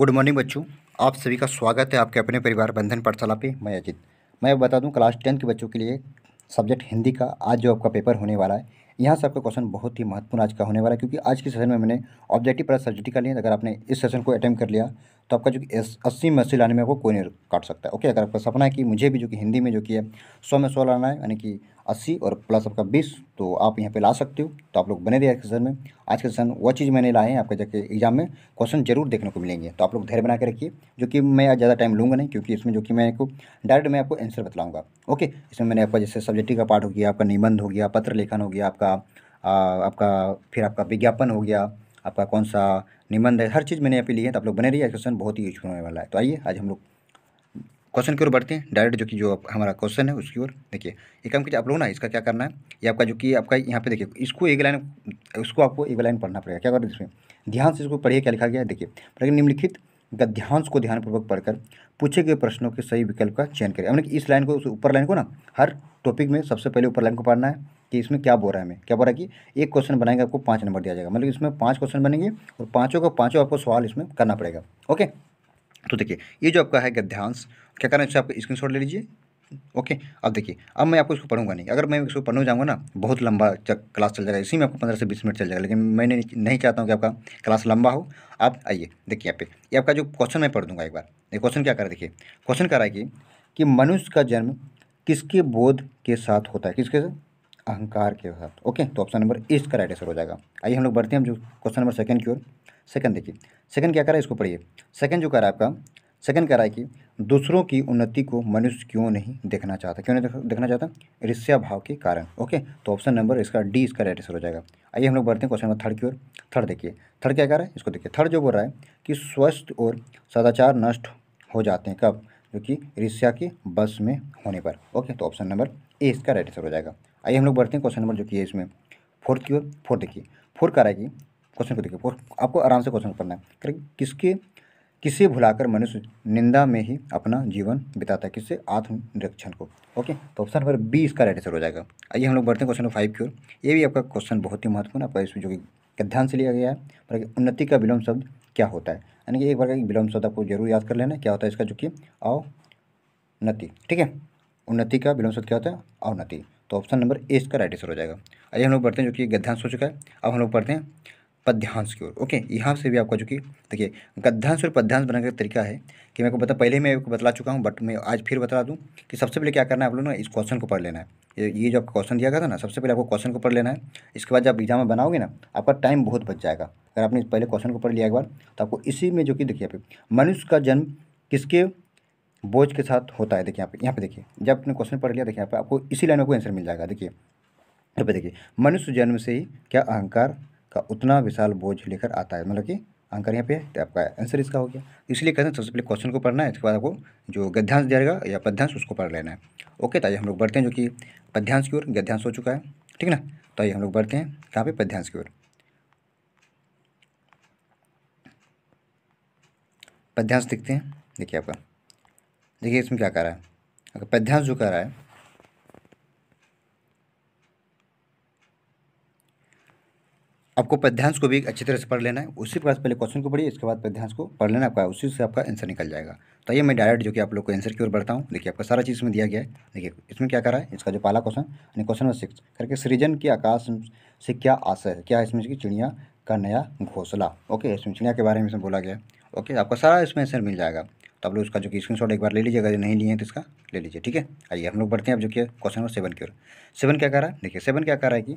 good morning बच्चों आप सभी का स्वागत है आपके अपने परिवार बंधन पाठशाला पे मैं अजित मैं बता दूं क्लास टेन के बच्चों के लिए सब्जेक्ट हिंदी का आज जो आपका पेपर होने वाला है यहाँ से आपका क्वेश्चन बहुत ही महत्वपूर्ण आज का होने वाला है क्योंकि आज के सेशन में मैंने ऑब्जेक्टिव पर सब्जेक्ट का लिया अगर आपने इस सेशन को अटैम्प कर लिया तो आपका जो कि अस्सी में अस्सी लाने में आपको कोई नहीं काट सकता है ओके अगर आपका सपना है कि मुझे भी जो कि हिंदी में जो कि है सौ में सौ लाना है यानी कि अस्सी और प्लस आपका बीस तो आप यहाँ पे ला सकते हो तो आप लोग बने रहिए सेशन में आज के सेशन वो चीज़ मैंने लाए हैं आपके जाके एग्जाम में क्वेश्चन जरूर देखने को मिलेंगे तो आप लोग धैर्य बना के रखिए जो कि मैं ज़्यादा टाइम लूँगा नहीं क्योंकि इसमें जो कि मैं आपको डायरेक्ट मैं आपको आंसर बताऊँगा ओके इसमें मैंने आपका जैसे सब्जेक्टिव का पार्ट हो गया आपका निबंध हो गया पत्र लेखन हो गया आपका आपका फिर आपका विज्ञापन हो गया आपका कौन सा निबंध है हर चीज़ मैंने यहाँ पे ली है तो आप लोग बने रहिए क्वेश्चन बहुत ही यूजफुल होने वाला है तो आइए आज हम लोग क्वेश्चन की ओर बढ़ते हैं डायरेक्ट जो कि जो हमारा क्वेश्चन है उसकी ओर देखिए एक काम कीजिए आप लोग ना इसका क्या करना है ये आपका जो कि आपका यहाँ पे देखिए इसको एक लाइन उसको आपको एक लाइन पढ़ना पड़ेगा क्या करना इसमें ध्यान से इसको पढ़िए क्या लिखा गया है देखिए निम्नलिखित गद्यांश को ध्यानपूर्वक पढ़कर पूछे गए प्रश्नों के सही विकल्प का चयन करें यानी कि इस लाइन को उस ऊपर लाइन को ना हर टॉपिक में सबसे पहले ऊपर लाइन को पढ़ना है कि इसमें क्या बोल रहा है हमें क्या बोल रहा है कि एक क्वेश्चन बनाएंगे आपको पाँच नंबर दिया जाएगा मतलब इसमें पाँच क्वेश्चन बनेंगे और पाँचों का पाँचों आपको सवाल इसमें करना पड़ेगा ओके तो देखिए ये जो आपका है गद्यांश क्या करना इससे आप स्क्रीन ले लीजिए ओके अब देखिए अब मैं आपको इसको पढ़ूंगा नहीं अगर मैं इसको पढ़ने जाऊँगा ना बहुत लंबा क्लास चल जाएगा इसी में आपको पंद्रह से बीस मिनट चल जाएगा लेकिन मैंने नहीं चाहता हूँ कि आपका क्लास लंबा हो आप आइए देखिए यहाँ पे ये आपका जो क्वेश्चन मैं पढ़ दूंगा एक बार ये क्वेश्चन क्या कर देखिए क्वेश्चन करा कि, कि मनुष्य का जन्म किसके बोध के साथ होता है किसके साथ अहंकार के साथ ओके तो ऑप्शन नंबर ए इसका राइट आंसर हो जाएगा आइए हम लोग बढ़ते हैं हम जो क्वेश्चन नंबर सेकंड की ओर सेकंड देखिए सेकंड क्या कर रहा है इसको पढ़िए सेकंड जो कर रहा है आपका सेकंड कह रहा है कि दूसरों की उन्नति को मनुष्य क्यों नहीं देखना चाहता क्यों नहीं देखना चाहता ईर्ष्या भाव के कारण ओके तो ऑप्शन नंबर इसका डी इसका राइट आंसर हो जाएगा आइए हम लोग बढ़ते हैं क्वेश्चन नंबर थर्ड की ओर थर्ड देखिए थर्ड क्या कह रहा है इसको देखिए थर्ड जो बोल रहा है कि स्वस्थ और सदाचार नष्ट हो जाते हैं कब जो कि ईर्ष्या के बस में होने पर ओके तो ऑप्शन नंबर ए इसका राइट आंसर हो जाएगा आइए हम लोग बढ़ते हैं क्वेश्चन नंबर जो कि है इसमें फोर्थ की ओर फोर देखिए फोर कह रहा है कि क्वेश्चन को देखिए फोर आपको आराम से क्वेश्चन करना है करें किसके किसे भुलाकर मनुष्य निंदा में ही अपना जीवन बिताता है किससे आत्मनिरीक्षण को ओके तो ऑप्शन नंबर बी इसका राइट आंसर हो जाएगा आइए हम लोग बढ़ते हैं क्वेश्चन नंबर फाइव की ओर ये भी आपका क्वेश्चन बहुत ही महत्वपूर्ण आपका इसमें जो कि ध्यान से लिया गया है पर मतलब उन्नति का विलोम शब्द क्या होता है यानी कि एक बार का विलोम शब्द आपको जरूर याद कर लेना क्या होता है इसका जो कि अवनति ठीक है उन्नति का विलोम शब्द क्या होता है अवनति तो ऑप्शन नंबर ए इसका राइट आंसर हो जाएगा अरे हम लोग पढ़ते हैं जो कि गद्यांश हो चुका है अब हम लोग पढ़ते हैं पद्यांश की ओर ओके यहाँ से भी आपका जो कि देखिए गद्यांश और पद्यांश बनाने का तरीका है कि मैं को बता पहले मैं आपको बता चुका हूँ बट मैं आज फिर बता दूँ कि सबसे पहले क्या करना है आप लोग ना इस क्वेश्चन को पढ़ लेना है ये जो आपका क्वेश्चन दिया गया था ना सबसे पहले आपको क्वेश्चन को पढ़ लेना है इसके बाद जब एग्जाम में बनाओगे ना आपका टाइम बहुत बच जाएगा अगर आपने पहले क्वेश्चन को पढ़ लिया एक बार तो आपको इसी में जो कि देखिए आप मनुष्य का जन्म किसके बोझ के साथ होता है देखिए यहाँ पे यहाँ पे देखिए जब आपने क्वेश्चन पढ़ लिया देखिए यहाँ पे आपको इसी लाइन में कोई आंसर मिल जाएगा देखिए यहाँ पे देखिए मनुष्य जन्म से ही क्या अहंकार का उतना विशाल बोझ लेकर आता है मतलब कि अहंकार यहाँ पे तो आपका आंसर इसका हो गया इसलिए कहते हैं सबसे पहले क्वेश्चन को पढ़ना है इसके बाद आपको जो गद्यांश जाएगा या पद्यांश उसको पढ़ लेना है ओके ताइए तो हम लोग बढ़ते हैं जो कि पद्यांश की ओर गद्यांश हो चुका है ठीक ना तो आइए हम लोग बढ़ते हैं कहाँ पे पद्यांश की ओर पद्यांश दिखते हैं देखिए आपका देखिए इसमें क्या कह रहा है अगर पद्यांश जो कह रहा है आपको पद्यांश को भी अच्छी तरह से पढ़ लेना है उसी प्रकार बाद पहले क्वेश्चन को पढ़िए इसके बाद पद्यांश को पढ़ लेना आपका उसी से आपका आंसर निकल जाएगा तो ये मैं डायरेक्ट जो कि आप लोग को आंसर की ओर बढ़ता हूँ देखिए आपका सारा चीज़ इसमें दिया गया है देखिए इसमें क्या करा है इसका जो पहला क्वेश्चन यानी क्वेश्चन नंबर सिक्स करके सृजन के आकाश से क्या आशय है क्या इसमें कि चिड़िया का नया घोसला ओके इसमें चिड़िया के बारे में इसमें बोला गया ओके आपका सारा इसमें आंसर मिल जाएगा तो आप लोग इसका जो कि स्क्रीनशॉट एक बार ले लीजिए अगर नहीं लिए हैं तो इसका ले लीजिए ठीक है आइए हम लोग बढ़ते हैं अब जो कि क्वेश्चन नंबर सेवन की ओर सेवन क्या कह रहा है देखिए सेवन क्या कह रहा है कि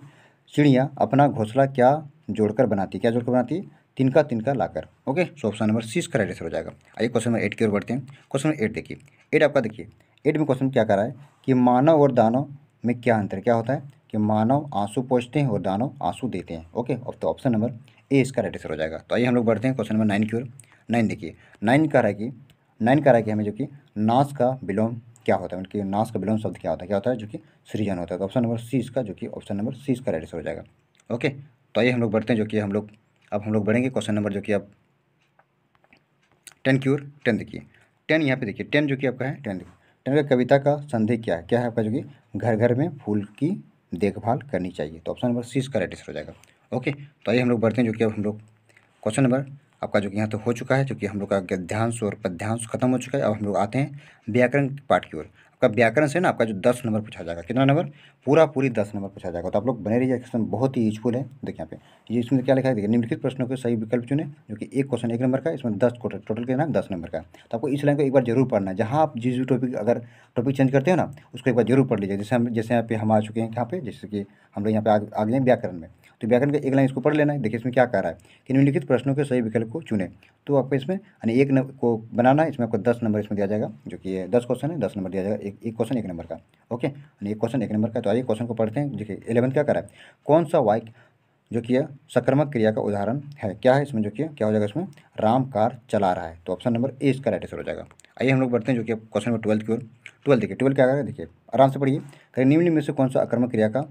चिड़िया अपना घोंसला क्या जोड़कर बनाती क्या जोड़कर बनाती तिनका तिनका लाकर okay so option number C इसका राइट आंसर हो जाएगा आइए क्वेश्चन नंबर एट की ओर बढ़ते हैं क्वेश्चन नंबर एट देखिए एट आपका देखिए एट में क्वेश्चन क्या कह रहा है कि मानव और दानव में क्या अंतर क्या होता है कि मानव आंसू पहुँचते हैं और दानव आंसू देते हैं ओके और तो ऑप्शन नंबर ए इसका राइट आंसर हो जाएगा तो आइए हम लोग बढ़ते हैं क्वेश्चन नंबर नाइन की ओर नाइन देखिए नाइन कह रहा है कि नाइन कह रहा है कि हमें जो कि नाश का विलोम क्या होता है उनकी कि नाश का विलोम शब्द क्या होता है क्या होता है जो कि सृजन होता है तो ऑप्शन नंबर सी इसका जो कि ऑप्शन नंबर सी इसका राइट हो जाएगा ओके तो ये हम लोग बढ़ते हैं जो कि हम लोग अब हम लोग बढ़ेंगे क्वेश्चन नंबर जो कि अब टेन की ओर टेन देखिए टेन यहाँ पे देखिए टेन जो कि आपका है टेन देखिए टेन का कविता का संदेह क्या है क्या है आपका जो कि घर घर में फूल की देखभाल करनी चाहिए तो ऑप्शन नंबर सी इसका राइट हो जाएगा ओके तो ये हम लोग बढ़ते हैं जो कि अब हम लोग क्वेश्चन नंबर आपका जो कि यहाँ तो हो चुका है जो कि हम लोग का गद्यांश और पद्यांश खत्म हो चुका है अब हम लोग आते हैं व्याकरण पाठ की ओर आपका व्याकरण से ना आपका जो दस नंबर पूछा जाएगा कितना नंबर पूरा पूरी दस नंबर पूछा जाएगा तो आप लोग बने रहिए क्वेश्चन बहुत ही यूजफुल है देखिए यहाँ पे ये इसमें क्या लिखा है देखिए निम्नलिखित प्रश्नों के सही विकल्प चुने जो कि एक क्वेश्चन एक नंबर का इसमें दस टोटल कितना दस नंबर का तो आपको इस लाइन को एक बार जरूर पढ़ना है जहाँ आप जिस भी टॉपिक अगर टॉपिक चेंज करते हो ना उसको एक बार जरूर पढ़ लीजिए जैसे हम जैसे यहाँ पे हम आ चुके हैं यहाँ पे जैसे कि हम लोग यहाँ पे आ गए व्याकरण में तो व्याकरण का एक लाइन इसको पढ़ लेना है देखिए इसमें क्या कह रहा है कि निम्नलिखित प्रश्नों के सही विकल्प को चुने तो आपको इसमें यानी एक नंबर को बनाना है इसमें आपको दस नंबर इसमें दिया जाएगा जो कि दस क्वेश्चन है दस नंबर दिया जाएगा एक एक क्वेश्चन एक नंबर का ओके यानी एक क्वेश्चन एक नंबर का तो आइए क्वेश्चन को पढ़ते हैं देखिए इलेवन क्या करा है कौन सा वाइक जो कि सक्रमक क्रिया का उदाहरण है क्या है इसमें जो कि क्या हो जाएगा इसमें राम कार चला रहा है तो ऑप्शन नंबर ए इसका राइट आंसर हो जाएगा आइए हम लोग बढ़ते हैं जो कि क्वेश्चन नंबर ट्वेल्थ की ओर ट्वेल्थ देखिए ट्वेल्थ क्या है देखिए आराम से पढ़िए कहीं निम्न में से कौन सा आक्रमक क्रिया का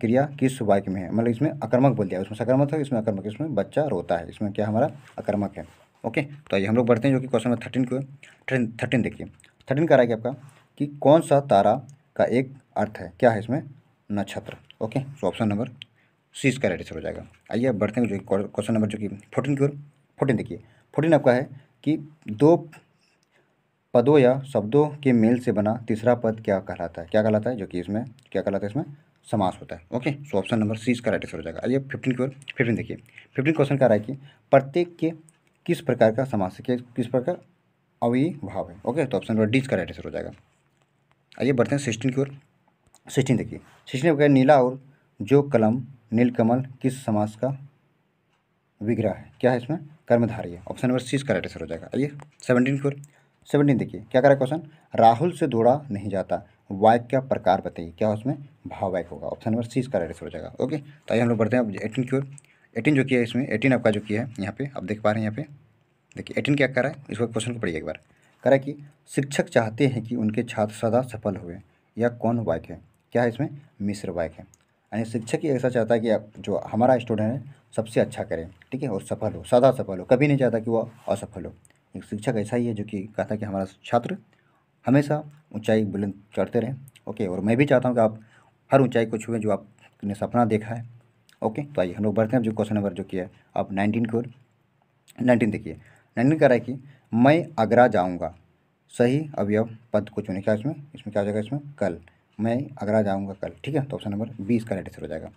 क्रिया किस वाक्य में है मतलब इसमें आक्रमक बोल दिया उसमें सक्रमक है इसमें आक्रमक इसमें बच्चा रोता है इसमें क्या हमारा आक्रमक है ओके तो आइए हम लोग बढ़ते हैं जो कि क्वेश्चन नंबर थर्टीन को थर्टीन थर्टीन देखिए थर्टीन का आपका कि कौन सा तारा का एक अर्थ है क्या है इसमें नक्षत्र okay so option number C इसका राइट हो जाएगा आइए अब बढ़ते हैं जो क्वेश्चन नंबर जो कि फोर्टीन की ओर फोर्टीन देखिए फोर्टीन आपका है कि दो पदों या शब्दों के मेल से बना तीसरा पद क्या कहलाता है क्या कहलाता है जो कि इसमें क्या कहलाता है इसमें समास होता है okay so option number C इसका राइट आंसर हो जाएगा अरे फिफ्टीन की ओर फिफ्टीन देखिए फिफ्टीन क्वेश्चन का रहा है कि प्रत्येक के किस प्रकार का समास है किस प्रकार भाव है ओके तो ऑप्शन नंबर डी इसका राइट आंसर हो जाएगा आइए बढ़ते हैं सिक्सटीन की ओर सिक्सटीन देखिए सिक्सटीन में नीला और जो कलम नीलकमल किस समास का विग्रह है क्या है इसमें कर्मधारी है ऑप्शन नंबर सी इसका राइट आंसर हो जाएगा आइए सेवनटीन की ओर सेवनटीन देखिए क्या करा क्वेश्चन राहुल से दौड़ा नहीं जाता वाइक का प्रकार बताइए क्या उसमें भाव वाइक होगा ऑप्शन नंबर सी इसका राइट हो जाएगा ओके तो आइए हम लोग बढ़ते हैं अब एटीन की ओर एटीन जो किया है इसमें एटीन आपका जो किया है यहाँ पे आप देख पा रहे हैं यहाँ पे देखिए एटीन क्या कर रहा है इस वक्त क्वेश्चन को पढ़िए एक बार कर रहा है कि शिक्षक चाहते हैं कि उनके छात्र सदा सफल हुए या कौन वाइक है क्या है इसमें मिश्र वाइक है यानी शिक्षक ही ऐसा चाहता है कि जो हमारा स्टूडेंट है सबसे अच्छा करें ठीक है और सफल हो सदा सफल हो कभी नहीं चाहता कि वह असफल हो एक शिक्षक ऐसा ही है जो कि कहता है कि हमारा छात्र हमेशा ऊंचाई बुलंद चढ़ते रहें ओके और मैं भी चाहता हूँ कि आप हर ऊंचाई को छुएं जो आपने सपना देखा है ओके तो आइए हम लोग बढ़ते हैं जो क्वेश्चन नंबर जो किया है आप नाइनटीन को नाइनटीन देखिए नाइनटीन कह रहा है कि मैं आगरा जाऊँगा सही अवयव पद को चुने क्या इसमें इसमें क्या हो जाएगा इसमें कल मैं आगरा जाऊँगा कल ठीक है तो ऑप्शन नंबर बीस का राइट आंसर हो जाएगा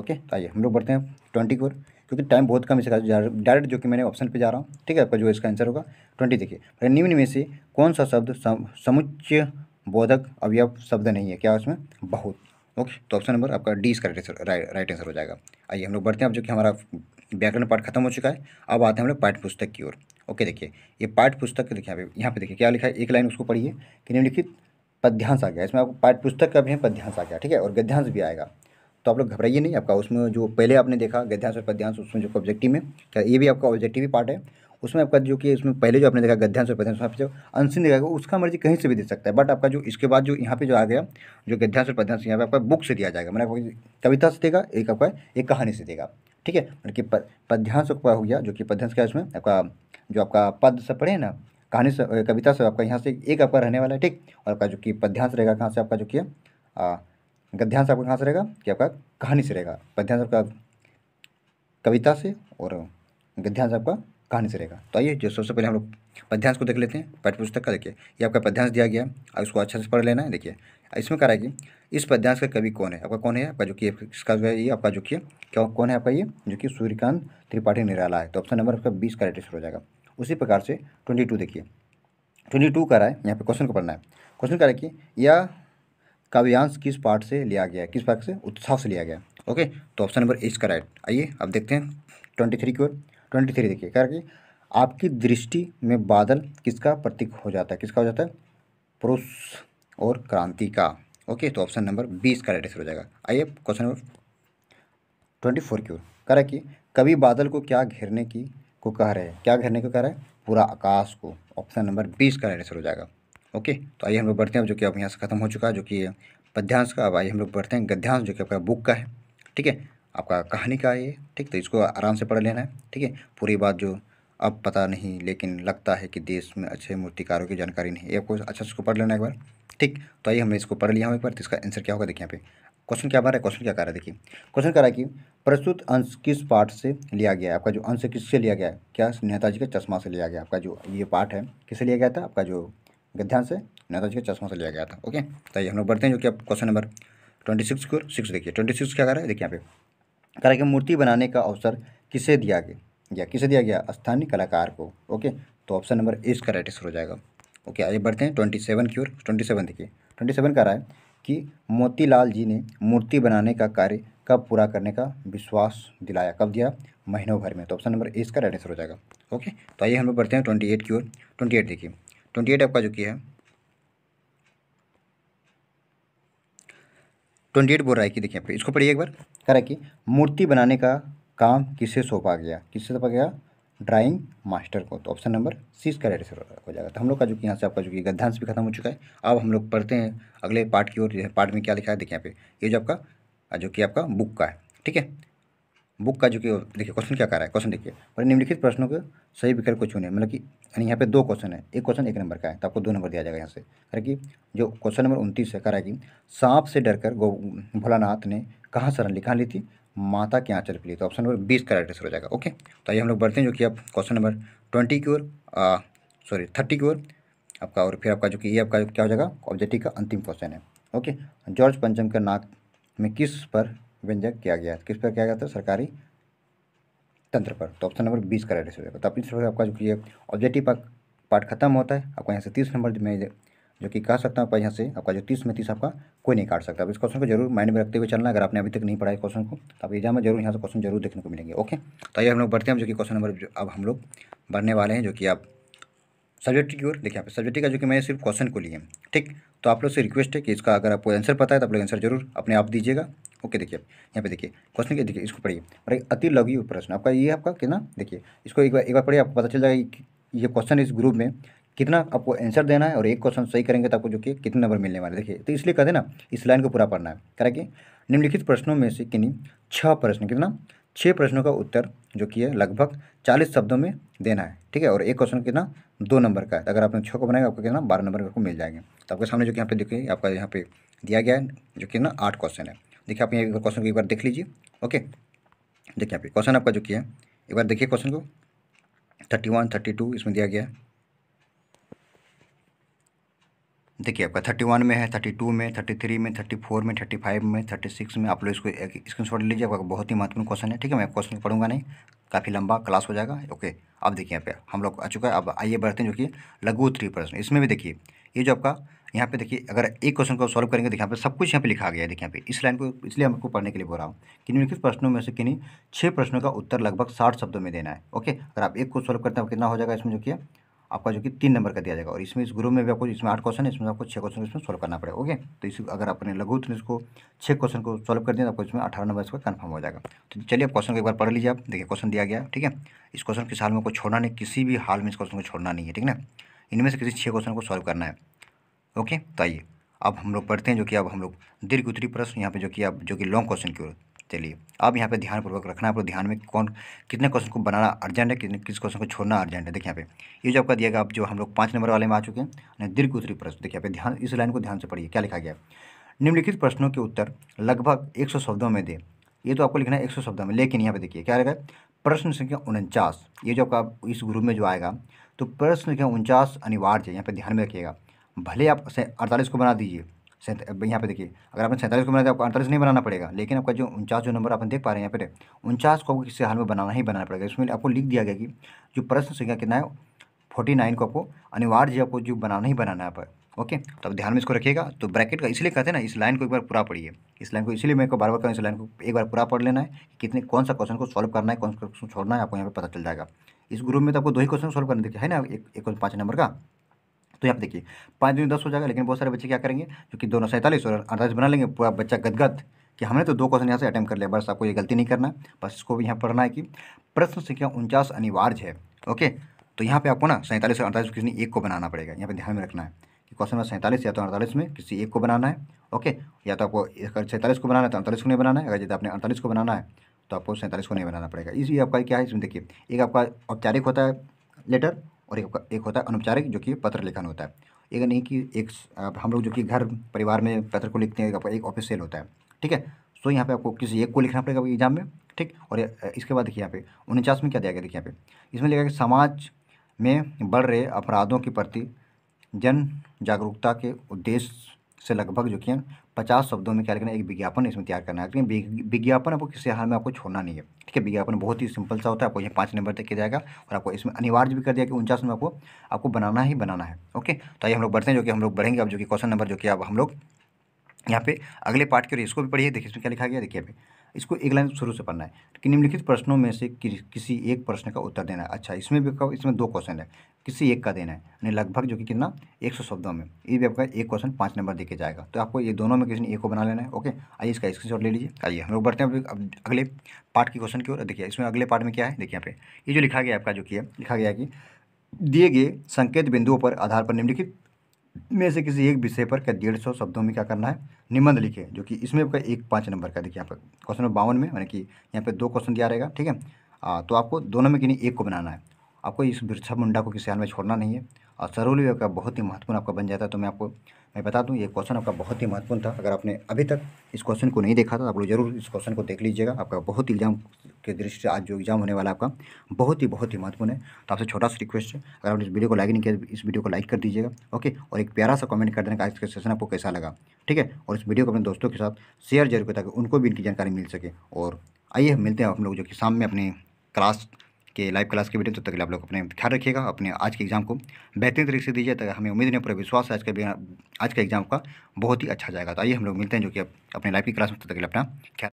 ओके तो आइए हम लोग बढ़ते हैं ट्वेंटी को क्योंकि टाइम बहुत कम इसका डायरेक्ट जो कि मैंने ऑप्शन पे जा रहा हूँ ठीक है आपका जो इसका आंसर होगा ट्वेंटी देखिए निम्न में से कौन सा शब्द समुच्चय बोधक अवयव शब्द नहीं है क्या उसमें बहुत ओके तो ऑप्शन नंबर आपका डी इसका राइट आंसर हो जाएगा आइए हम लोग बढ़ते हैं अब जो कि हमारा व्याकरण पाठ खत्म हो चुका है अब आते हैं हम लोग पाठ पुस्तक की ओर ओके देखिए ये पाठ पुस्तक देखिए अभी यहाँ पे देखिए क्या लिखा है एक लाइन उसको पढ़िए कि निम्नलिखित पद्यांश आ गया इसमें आपको पाठ पुस्तक का भी है पद्यांश आ गया ठीक है और गद्यांश भी आएगा तो आप लोग घबराइए नहीं आपका उसमें जो पहले आपने देखा गद्यांश और पद्यांश उसमें जो ऑब्जेक्टिव में क्या ये भी आपका ऑब्जेक्टिव ही पार्ट है उसमें आपका जो कि उसमें पहले जो आपने देखा गद्यांश और पद्यांश जो अंशिन देखा उसका मर्जी कहीं से भी दे सकता है बट आपका जो इसके बाद जो यहाँ पे जो आ गया जो गद्यांश और पद्यांश यहाँ पे आपका बुक से दिया जाएगा मैंने आपको कविता से देगा एक आपका एक कहानी से देगा ठीक है मतलब कि पद्यांश आपका हो गया जो कि पद्यांश का उसमें आपका जो आपका पद सब पढ़े ना कहानी से कविता से आपका यहाँ से एक आपका रहने वाला है ठीक और आपका जो कि पद्यांश रहेगा कहाँ से आपका जो कि इनका ध्यान से आपका कहाँ से रहेगा कि आपका कहानी से रहेगा आपका ध्यान से आपका कविता से और गध्यांश आपका कहानी से रहेगा तो आइए जो सबसे पहले हम लोग पद्यांश को देख लेते हैं पाठ्यपुस्तक पुस्तक का देखिए ये आपका पद्यांश दिया गया है इसको अच्छे से पढ़ लेना है देखिए इसमें कह रहा है कि इस पद्यांश का कवि कौन है आपका कौन है आपका जो कि इसका जो है ये आपका जो कि क्या कौन है आपका ये जो कि सूर्यकांत त्रिपाठी निराला है तो ऑप्शन नंबर आपका बीस का रेटेस्ट हो जाएगा उसी प्रकार से ट्वेंटी टू देखिए ट्वेंटी टू का रहा है यहाँ पे क्वेश्चन को पढ़ना है क्वेश्चन कह रहा है कि यह काव्यांश किस पाठ से लिया गया है किस पाठ से उत्साह से लिया गया ओके तो ऑप्शन नंबर ए इसका राइट आइए अब देखते हैं ट्वेंटी थ्री की ओर ट्वेंटी थ्री देखिए क्या कि आपकी दृष्टि में बादल किसका प्रतीक हो जाता है किसका हो जाता है पुरुष और क्रांति का ओके तो ऑप्शन नंबर बी इसका राइट आंसर हो जाएगा आइए क्वेश्चन नंबर ट्वेंटी फोर की ओर कह रहा है कि कभी बादल को क्या घेरने की को कह रहे हैं क्या घेरने को कह रहे हैं पूरा आकाश को ऑप्शन नंबर बी इसका राइट आंसर हो जाएगा ओके तो आइए हम लोग बढ़ते हैं जो कि अब यहाँ से खत्म हो चुका है जो कि पद्यांश का अब आइए हम लोग बढ़ते हैं गद्यांश जो कि आपका बुक का है ठीक है आपका कहानी का है ये ठीक तो इसको आराम से पढ़ लेना है ठीक है पूरी बात जो अब पता नहीं लेकिन लगता है कि देश में अच्छे मूर्तिकारों की जानकारी नहीं है आपको अच्छा इसको पढ़ लेना एक बार ठीक तो आइए हमने इसको पढ़ लिया हूँ एक बार तो इसका आंसर क्या होगा देखिए यहाँ पे क्वेश्चन क्या बार रहा है क्वेश्चन क्या कर रहा है देखिए क्वेश्चन कर रहा है कि प्रस्तुत अंश किस पार्ट से लिया गया है आपका जो अंश किससे लिया गया है क्या नेताजी का चश्मा से लिया गया आपका जो ये पार्ट है किससे लिया गया था आपका जो गद्यान से नेताजी के चश्मा से लिया गया था ओके तो ये हम लोग बढ़ते हैं जो कि आप क्वेश्चन नंबर ट्वेंटी सिक्स को सिक्स देखिए ट्वेंटी सिक्स क्या कर रहा है देखिए यहाँ पे कह रहा है कि मूर्ति बनाने का अवसर किसे दिया गया किसे दिया गया स्थानीय कलाकार को ओके तो ऑप्शन नंबर ए इसका राइट आंसर हो जाएगा ओके आइए बढ़ते हैं ट्वेंटी सेवन की ओर ट्वेंटी सेवन देखिए ट्वेंटी सेवन कह रहा है कि मोतीलाल जी ने मूर्ति बनाने का कार्य कब पूरा करने का विश्वास दिलाया कब दिया महीनों भर में तो ऑप्शन नंबर ए इसका राइट आंसर हो जाएगा ओके तो आइए हम लोग बढ़ते हैं ट्वेंटी एट की ओर ट्वेंटी एट देखिए ट्वेंटी एट आपका जो किया है ट्वेंटी एट बोल रहा है कि देखिए आप इसको पढ़िए एक बार कह रहा है कि मूर्ति बनाने का काम किसे सौंपा गया किससे सौंपा गया ड्राइंग मास्टर को तो ऑप्शन नंबर सी इसका राइट आंसर हो जाएगा तो हम लोग का जो कि यहाँ से आपका जो कि गद्यांश भी खत्म हो चुका है अब हम लोग पढ़ते हैं अगले पार्ट की ओर पार्ट में क्या लिखा है देखिए यहाँ पे ये जो आपका जो कि आपका बुक का है ठीक है बुक का जो कि देखिए क्वेश्चन क्या कर रहा है क्वेश्चन देखिए और निम्नलिखित प्रश्नों के सही विकल्प को चुने मतलब कि यानी यहाँ पे दो क्वेश्चन है एक क्वेश्चन एक नंबर का है तो आपको दो नंबर दिया जाएगा यहाँ से अरे कि जो क्वेश्चन नंबर उनतीस है कह रहा है कि सांप से डरकर गो भोलानाथ ने कहाँ शरण लिखा ली थी माता के आंचल पे ली तो ऑप्शन नंबर बीस का राइट आंसर हो जाएगा ओके तो आइए हम लोग बढ़ते हैं जो कि आप क्वेश्चन नंबर ट्वेंटी की ओर सॉरी थर्टी की ओर आपका और फिर आपका जो कि ये आपका क्या हो जाएगा ऑब्जेक्टिव e का अंतिम क्वेश्चन है ओके जॉर्ज पंचम का नाक में किस पर व्यंजक किया गया किस पर किया गया था सरकारी तंत्र पर तो ऑप्शन नंबर बीस करेक्ट हो जाएगा तो अपनी तरफ आपका जो कि ऑब्जेक्टिव पार्ट खत्म होता है आपका यहाँ से तीस नंबर में जो कि कह सकता हूँ यहाँ से आपका जो तीस में तीस आपका कोई नहीं काट सकता अब इस क्वेश्चन को जरूर माइंड में रखते हुए चलना अगर आपने अभी तक नहीं पढ़ाया क्वेश्चन को तो आप एग्जाम में जरूर यहाँ से क्वेश्चन जरूर देखने को मिलेंगे ओके तो आइए हम लोग बढ़ते हैं जो कि क्वेश्चन नंबर अब हम लोग बढ़ने वाले हैं जो कि आप सब्जेक्ट की ओर देखिए यहाँ सब्जेक्ट का जो कि मैंने सिर्फ क्वेश्चन को लिए ठीक तो आप लोग से रिक्वेस्ट है कि इसका अगर आपको आंसर पता है तो आप लोग आंसर जरूर अपने आप दीजिएगा ओके देखिए यहाँ पे देखिए क्वेश्चन के देखिए इसको पढ़िए और एक अति लघु प्रश्न आपका ये आपका कितना देखिए इसको एक बार एक बार पढ़िए आपको पता चल जाएगा कि ये क्वेश्चन इस ग्रुप में कितना आपको आंसर देना है और एक क्वेश्चन सही करेंगे तो आपको जो कि कितने नंबर मिलने वाले देखिए तो इसलिए कह ना इस लाइन को पूरा पढ़ना है करा कि निम्नलिखित प्रश्नों में से किन्हीं छः प्रश्न कितना छः प्रश्नों का उत्तर जो कि है लगभग चालीस शब्दों में देना है ठीक है और एक क्वेश्चन कितना दो नंबर का है अगर आपने छः को बनाएगा आपको कितना बारह नंबर आपको मिल जाएंगे तो आपके सामने जो कि यहाँ पे देखिए आपका यहाँ पे दिया गया है जो कि ना आठ क्वेश्चन है देखिए आप यहाँ क्वेश्चन को एक बार देख लीजिए ओके देखिए यहाँ पे क्वेश्चन आपका जो किया है एक बार देखिए क्वेश्चन को थर्टी वन थर्टी टू इसमें दिया गया है देखिए आपका थर्टी वन में है थर्टी टू में थर्टी थ्री में थर्टी फोर में थर्टी फाइव में थर्टी सिक्स में आप लोग इसको स्क्रीन शॉट लीजिए आपका बहुत ही महत्वपूर्ण क्वेश्चन है ठीक है मैं क्वेश्चन पढ़ूंगा नहीं काफ़ी लंबा क्लास हो जाएगा ओके अब देखिए यहाँ पे हम लोग आ चुका है अब आइए बढ़ते हैं जो कि लघु थ्री प्रश्न इसमें भी देखिए ये जो आपका यहाँ पे देखिए अगर एक क्वेश्चन को सॉल्व करेंगे देखिए यहाँ पे सब कुछ यहाँ पे लिखा गया है देखिए यहाँ पे इस लाइन को इसलिए हमको पढ़ने के लिए बोल रहा हूँ कि निम्नलिखित प्रश्नों में से किन्हीं छः प्रश्नों का उत्तर लगभग साठ शब्दों में देना है ओके अगर आप एक को सॉल्व करते हैं कितना हो जाएगा इसमें जो कि आपका जो कि तीन नंबर का दिया जाएगा और इसमें इस ग्रुप में भी आपको इसमें आठ क्वेश्चन है इसमें आपको छः क्वेश्चन इसमें सॉल्व करना पड़ेगा ओके तो इस अगर आपने लघु उत्तर इसको छः क्वेश्चन को सॉल्व कर दिया तो आपको इसमें अठारह नंबर इसका कन्फर्म हो जाएगा तो चलिए आप क्वेश्चन को एक बार पढ़ लीजिए आप देखिए क्वेश्चन दिया गया ठीक है इस क्वेश्चन किस हाल में आपको छोड़ना नहीं किसी भी हाल में इस क्वेश्चन को छोड़ना नहीं है ठीक ना इनमें से किसी छः क्वेश्चन को सॉल्व करना है ओके तो आइए अब हम लोग पढ़ते हैं जो कि अब हम लोग दीर्घ उत्तरी प्रश्न यहाँ पे जो कि अब जो कि लॉन्ग क्वेश्चन की ओर चलिए अब यहाँ पे ध्यानपूर्वक रखना आपको ध्यान में कौन कितने क्वेश्चन को बनाना अर्जेंट है कितने किस क्वेश्चन को छोड़ना अर्जेंट है देखिए यहाँ पे ये जो आपका दिया गया आप जो हम लोग पाँच नंबर वाले में आ चुके हैं दीर्घ उत्तरी प्रश्न देखिए यहाँ पे ध्यान इस लाइन को ध्यान से पढ़िए क्या लिखा गया निम्नलिखित प्रश्नों के उत्तर लगभग एक शब्दों में दे ये तो आपको लिखना है एक शब्दों में लेकिन यहाँ पे देखिए क्या रहेगा प्रश्न संख्या उनचास ये जो आपका इस ग्रुप में जो आएगा तो प्रश्न संख्या उनचास अनिवार्य है यहाँ पर ध्यान में रखिएगा भले आप अड़तालीस को बना दीजिए यहाँ पे देखिए अगर आपने सैंतालीस को बनाया तो आपको अड़तालीस नहीं बनाना पड़ेगा लेकिन आपका जो उनचास जो नंबर आप देख पा रहे हैं यहाँ पे उनचास को किसी हाल में बनाना ही बनाना पड़ेगा इसमें आपको लिख दिया गया कि जो प्रश्न संख्या कितना है फोर्टी नाइन को आपको अनिवार्य आपको जो बनाना ही बनाना है पर ओके तो अब ध्यान में इसको रखिएगा तो ब्रैकेट का इसलिए कहते हैं ना इस लाइन को एक बार पूरा पढ़िए इस लाइन को इसलिए मेरे को बार बार कहूँ इस लाइन को एक बार पूरा पढ़ लेना है कितने कौन सा क्वेश्चन को सॉल्व करना है कौन सा क्वेश्चन छोड़ना है आपको यहाँ पर पता चल जाएगा इस ग्रुप में तो आपको दो ही क्वेश्चन सॉल्व करने देखिए है ना एक क्वेश्चन पाँच नंबर का तो यहाँ पर देखिए पाँच दिन दस हो जाएगा लेकिन बहुत सारे बच्चे क्या करेंगे जो कि दोनों सैंतालीस और अड़तालीस बना लेंगे पूरा बच्चा गदगद कि हमने तो दो क्वेश्चन यहाँ से अटैम्प कर लिया बस आपको ये गलती नहीं करना बस इसको भी यहाँ पढ़ना है कि प्रश्न संख्या उनचास अनिवार्य है ओके तो यहाँ पे आपको ना सैंतालीस और अड़तालीस किसी एक को बनाना पड़ेगा यहाँ पे ध्यान में रखना है कि क्वेश्चन नंबर सैंतालीस या तो अड़तालीस में किसी एक को बनाना है ओके या तो आपको अगर सैंतालीस को बनाना है तो अड़तालीस को नहीं बनाना है अगर यदि आपने अड़तालीस को बनाना है तो आपको सैंतालीस को नहीं बनाना पड़ेगा इसलिए आपका क्या है इसमें देखिए एक आपका औपचारिक होता है लेटर और एक एक होता है अनौपचारिक जो कि पत्र लेखन होता है एक नहीं कि एक हम लोग जो कि घर परिवार में पत्र को लिखते हैं एक ऑफिसियल होता है ठीक है सो यहाँ पे आपको किसी एक को लिखना पड़ेगा एग्जाम में ठीक और इसके बाद देखिए यहाँ पे उनचास में क्या दिया गया देखिए यहाँ पे इसमें लिखा कि समाज में बढ़ रहे अपराधों के प्रति जन जागरूकता के उद्देश्य से लगभग जो कि पचास शब्दों में क्या करना है एक विज्ञापन इसमें तैयार करना है विज्ञापन आपको किसी हाल में आपको छोड़ना नहीं है ठीक है विज्ञापन बहुत ही सिंपल सा होता है आपको यहाँ पाँच नंबर तक किया जाएगा और आपको इसमें अनिवार्य भी कर दिया कि उनचास में आपको आपको बनाना ही बनाना है ओके तो आइए हम लोग बढ़ते हैं जो कि हम लोग बढ़ेंगे अब जो कि क्वेश्चन नंबर जो कि अब हम लोग यहाँ पे अगले पार्ट के और इसको भी पढ़िए देखिए इसमें क्या लिखा गया देखिए अभी इसको एक लाइन शुरू से पढ़ना है कि निम्नलिखित प्रश्नों में से कि, किसी एक प्रश्न का उत्तर देना है अच्छा इसमें भी इसमें दो क्वेश्चन है किसी एक का देना है यानी लगभग जो कि कितना एक सौ शब्दों में ये भी आपका एक क्वेश्चन पाँच नंबर देके जाएगा तो आपको ये दोनों में किसी एक को बना लेना है ओके आइए इसका स्क्रीन ले लीजिए आइए हम लोग बढ़ते हैं अब अगले पार्ट की क्वेश्चन की ओर देखिए इसमें अगले पार्ट में क्या है देखिए यहाँ पे ये जो लिखा गया आपका जो कि है लिखा गया कि दिए गए संकेत बिंदुओं पर आधार पर निम्नलिखित में से किसी एक विषय पर क्या डेढ़ सौ शब्दों में क्या करना है निबंध लिखे जो कि इसमें आपका एक पाँच नंबर का देखिए यहाँ पर क्वेश्चन नंबर बावन में यानी कि यहाँ पर दो क्वेश्चन दिया रहेगा ठीक है आ, तो आपको दोनों में नहीं एक को बनाना है आपको इस वृक्षा मुंडा को किसी हाल में छोड़ना नहीं है और सरोली का बहुत ही महत्वपूर्ण आपका बन जाता है तो मैं आपको मैं बता दूँ ये क्वेश्चन आपका बहुत ही महत्वपूर्ण था अगर आपने अभी तक इस क्वेश्चन को नहीं देखा था तो आप लोग जरूर इस क्वेश्चन को देख लीजिएगा आपका बहुत इल्जाम एग्जाम के दृष्टि से आज जो एग्जाम होने वाला आपका बहुत ही बहुत ही महत्वपूर्ण है तो आपसे छोटा सा रिक्वेस्ट है अगर आपने इस वीडियो को लाइक नहीं किया तो इस वीडियो को लाइक कर दीजिएगा ओके और एक प्यारा सा कमेंट कर देने का आज का सेशन आपको कैसा लगा ठीक है और इस वीडियो को अपने दोस्तों के साथ शेयर जरूर करें ताकि उनको भी इनकी जानकारी मिल सके और आइए मिलते हैं आप लोग जो कि शाम में अपनी क्लास के लाइव क्लास के वीडियो तो तब तक आप लोग अपने ख्याल रखिएगा अपने आज के एग्जाम को बेहतरीन तरीके से दीजिए ताकि हमें उम्मीद नहीं पूरा विश्वास है आज का आज का एग्जाम का बहुत ही अच्छा जाएगा तो आइए हम लोग मिलते हैं जो कि अपने लाइव की क्लास में तब तक अपना ख्याल